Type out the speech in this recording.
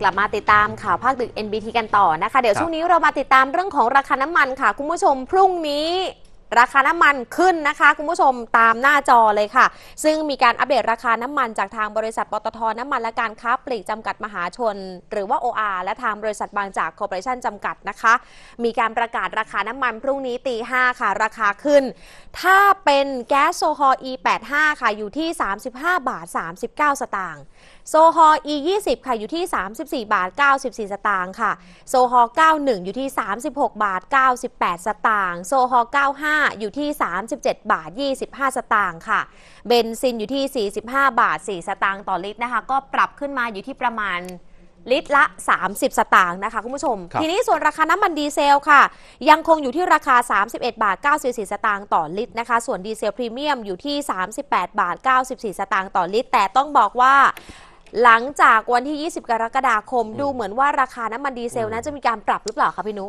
กลับมาติดตามข่าวภาคดึก NBT กันต่อนะคะ เดี๋ยวช่วงนี้เรามาติดตามเรื่องของราคาน้ำมันค่ะ คุณผู้ชมพรุ่งนี้ราคาน้ำมันขึ้นนะคะ คุณผู้ชมตามหน้าจอเลยค่ะ ซึ่งมีการอัปเดตราคาน้ำมันจากทางบริษัทปตทน้ำมัน และการค้าปลีกจำกัดมหาชน หรือว่า OR และทางบริษัทบางจากคอร์ปอเรชั่นจำกัดนะคะ มีการประกาศราคาน้ำมันพรุ่งนี้ตีห้าค่ะ ราคาขึ้น ถ้าเป็นแก๊สโซฮอล E85 ค่ะอยู่ที่ 35บาท39 สตางค์โซฮอล E20 ค่ะอยู่ที่34บาท94 สตางค์ค่ะโซฮอล91อยู่ที่ 36บาท98 สตางค์โซฮอล95อยู่ที่ 37บาท25 สตางค์ค่ะเบนซินอยู่ที่ 45บาท4สตางค์ต่อลิตรนะคะก็ปรับขึ้นมาอยู่ที่ประมาณลิตรละ 30 สตางค์นะคะคุณผู้ชม ทีนี้ส่วนราคาน้ำมันดีเซลค่ะ ยังคงอยู่ที่ราคา 31บาท94 สตางค์ต่อลิตรนะคะส่วนดีเซลพรีเมียมอยู่ที่ 38บาท94 สตางค์ต่อลิตร แต่ต้องบอกว่าหลังจากวันที่ 20 กรกฎาคม ดูเหมือนว่าราคาน้ำมันดีเซลนั้นจะมีการปรับหรือเปล่าคะพี่นุ